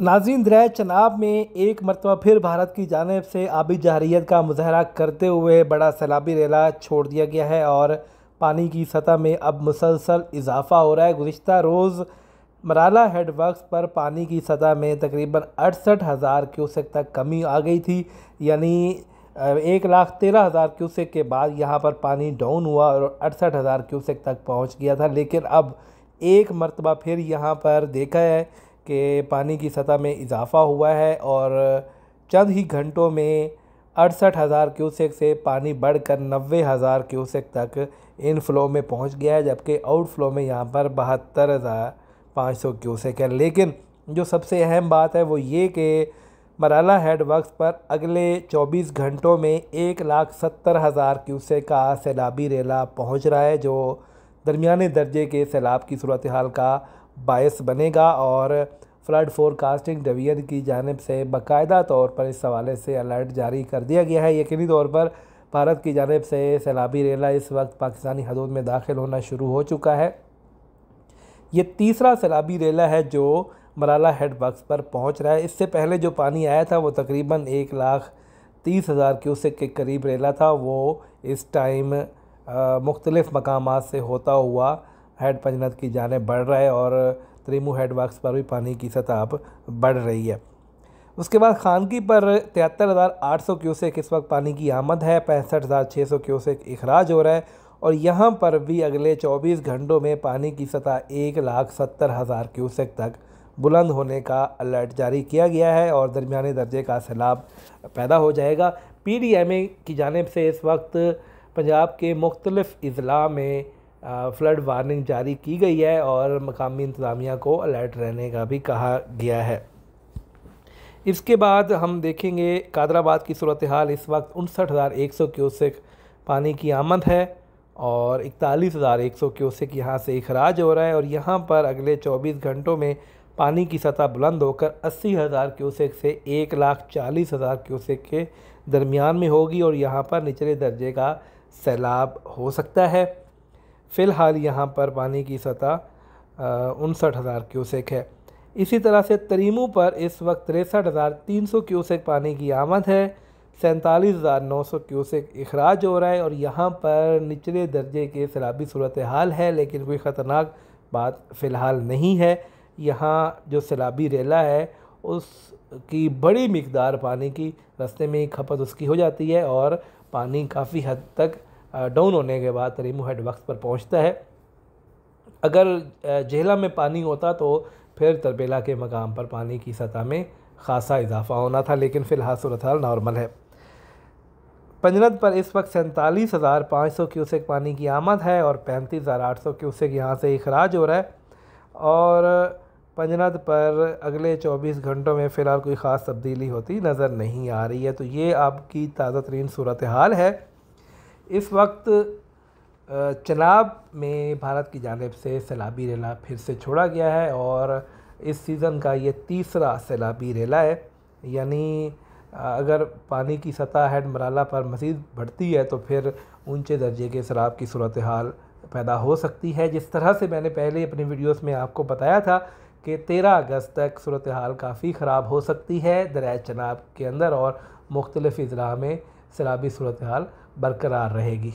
नाजीन दरिया चनाब में एक मरतबा फिर भारत की जानब से आबी जहरीत का मुजाहरा करते हुए बड़ा सैलाबी रेला छोड़ दिया गया है और पानी की सतह में अब मुसलसल इजाफा हो रहा है गुज्त रोज़ मराला हेड पर पानी की सतह में तकरीबन अड़सठ हज़ार क्यूसेक तक कमी आ गई थी यानी एक लाख तेरह हज़ार क्यूसेक के बाद यहाँ पर पानी डाउन हुआ और अड़सठ हज़ार क्यूसेक तक पहुँच गया था लेकिन अब एक मरतबा फिर यहाँ पर देखा है कि पानी की सतह में इजाफ़ा हुआ है और चंद ही घंटों में अड़सठ हज़ार क्यूसेक से पानी बढ़कर नब्बे हज़ार क्यूसेक तक इन फ्लो में पहुंच गया है जबकि आउट फ्लो में यहाँ पर बहत्तर हज़ार पाँच सौ क्यूसेक है लेकिन जो सबसे अहम बात है वो ये कि मराला हेड वर्क पर अगले 24 घंटों में एक लाख सत्तर हज़ार क्यूसेक का सैलाबी रेला पहुँच रहा है जो दरमिया दर्जे के सैलाब की सूरत हाल का बायस बनेगा और फ्लड फोरकास्टिंग डिवीजन की जानब से बाकायदा तौर पर इस हवाले से अलर्ट जारी कर दिया गया है यकीनी तौर पर भारत की जानब से सैलाबी रेला इस वक्त पाकिस्तानी हदूद में दाखिल होना शुरू हो चुका है ये तीसरा सैलाबी रेला है जो मलाला हेड पर पहुंच रहा है इससे पहले जो पानी आया था वो तकरीबन एक लाख तीस हज़ार क्यूसेक के करीब रेला था वो इस टाइम मुख्तलिफ़ मकाम से होता हुआ हेड पंजनद की जाने बढ़ रहा है और त्रिमू हेड वर्क्स पर भी पानी की सतह अब बढ़ रही है उसके बाद खानगी पर तिहत्तर हज़ार आठ सौ क्यूसेक इस वक्त पानी की आमद है पैंसठ हज़ार छः सौ क्यूसेक अखराज हो रहा है और यहाँ पर भी अगले चौबीस घंटों में पानी की सतह एक लाख सत्तर हज़ार क्यूसेक तक बुलंद होने का अलर्ट जारी किया गया है और दरमिया दर्जे का सैलाब पैदा हो जाएगा पी डी एम ए की जानब से इस वक्त पंजाब के मुख्तलफ़ अज़ला में फ्लड वार्निंग जारी की गई है और मकामी इंतज़ामिया को अलर्ट रहने का भी कहा गया है इसके बाद हम देखेंगे कादराबाद की सूरत हाल इस वक्त उनसठ हज़ार एक सौ क्यूसिक पानी की आमद है और इकतालीस हज़ार एक सौ क्यूसिक यहाँ से अखराज हो रहा है और यहाँ पर अगले चौबीस घंटों में पानी की सतह बुलंद होकर अस्सी हज़ार क्यूसेक से एक लाख चालीस हज़ार क्यूसेक के दरमियान में होगी और यहाँ पर निचले दर्जे का सैलाब हो सकता है फ़िलहाल यहाँ पर पानी की सतह उनसठ हज़ार क्यूसेक है इसी तरह से तरीमू पर इस वक्त तिरसठ हज़ार तीन सौ क्यूसेक पानी की आमद है सैंतालीस हज़ार नौ सौ क्यूसेक अखराज हो रहा है और यहाँ पर निचले दर्जे के सैलाबी सूरत हाल है लेकिन कोई ख़तरनाक बात फ़िलहाल नहीं है यहाँ जो सैलाबी रेला है उसकी बड़ी मकदार पानी की रस्ते में ही खपत उसकी हो जाती है और पानी काफ़ी हद तक डाउन होने के बाद रीमू हेड वक्त पर पहुंचता है अगर जेहला में पानी होता तो फिर तरबेला के मकाम पर पानी की सतह में खासा इजाफा होना था लेकिन फ़िलहाल सूरत नॉर्मल है पंजनद पर इस वक्त सैंतालीस हज़ार पाँच सौ क्यूसेक पानी की आमद है और पैंतीस हज़ार आठ सौ क्यूसेक यहाँ से अखराज हो रहा है और पंजनद पर अगले चौबीस घंटों में फ़िलहाल कोई ख़ास तब्दीली होती नज़र नहीं आ रही है तो ये आपकी ताज़ा तरीन सूरत हाल है इस वक्त चनाब में भारत की जानब से सैलाबी रेला फिर से छोड़ा गया है और इस सीज़न का ये तीसरा सैलाबी रेला है यानी अगर पानी की सतह हेड मराला पर मज़ीद बढ़ती है तो फिर ऊंचे दर्जे के शराब की सूरत हाल पैदा हो सकती है जिस तरह से मैंने पहले अपनी वीडियोस में आपको बताया था कि 13 अगस्त तक सूरत हाल काफ़ी ख़राब हो सकती है दरिया चनाब के अंदर और मुख्तलिफ़ अजला में शराबी सूरत हाल बरकरार रहेगी